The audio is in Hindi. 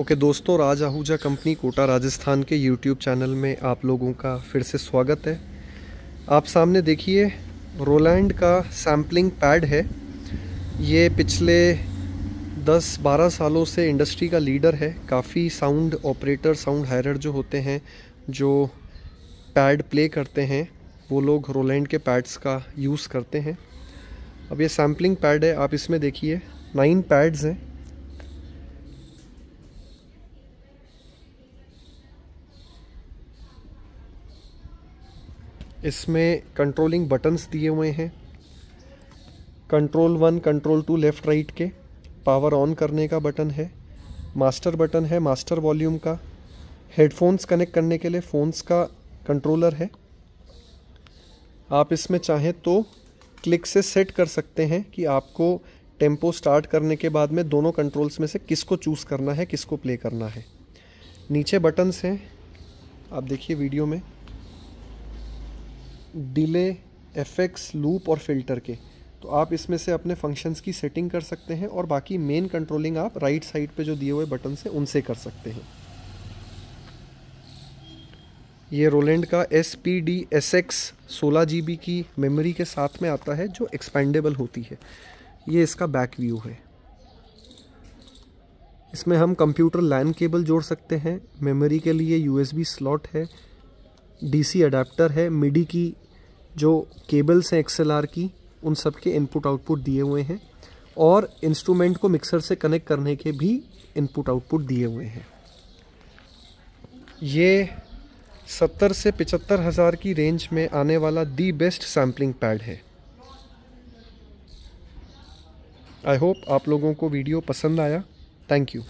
ओके okay, दोस्तों राज आहूजा कंपनी कोटा राजस्थान के यूट्यूब चैनल में आप लोगों का फिर से स्वागत है आप सामने देखिए रोलैंड का सैम्पलिंग पैड है ये पिछले 10-12 सालों से इंडस्ट्री का लीडर है काफ़ी साउंड ऑपरेटर साउंड हायर जो होते हैं जो पैड प्ले करते हैं वो लोग रोलैंड के पैड्स का यूज़ करते हैं अब ये सैम्पलिंग पैड है आप इसमें देखिए नाइन पैड्स हैं इसमें कंट्रोलिंग बटन्स दिए हुए हैं control one control two left right के पावर ऑन करने का बटन है मास्टर बटन है मास्टर वॉल्यूम का हेडफोन्स कनेक्ट करने के लिए फ़ोन्स का कंट्रोलर है आप इसमें चाहें तो क्लिक से सेट कर सकते हैं कि आपको टेम्पो स्टार्ट करने के बाद में दोनों कंट्रोल्स में से किसको चूज़ करना है किसको प्ले करना है नीचे बटन्स हैं आप देखिए वीडियो में डिले एफेक्ट्स लूप और फिल्टर के तो आप इसमें से अपने फंक्शंस की सेटिंग कर सकते हैं और बाकी मेन कंट्रोलिंग आप राइट साइड पे जो दिए हुए बटन से उनसे कर सकते हैं ये रोलैंड का S P D S X सोलह जी बी की मेमोरी के साथ में आता है जो एक्सपेंडेबल होती है ये इसका बैक व्यू है इसमें हम कंप्यूटर लैन केबल जोड़ सकते हैं मेमोरी के लिए यूएसबी स्लॉट है डीसी अडेप्टर है मिडी की जो केबल्स हैं एक्सएल की उन सब के इनपुट आउटपुट दिए हुए हैं और इंस्ट्रूमेंट को मिक्सर से कनेक्ट करने के भी इनपुट आउटपुट दिए हुए हैं ये सत्तर से पिचहत्तर हज़ार की रेंज में आने वाला दी बेस्ट सैम्पलिंग पैड है आई होप आप लोगों को वीडियो पसंद आया थैंक यू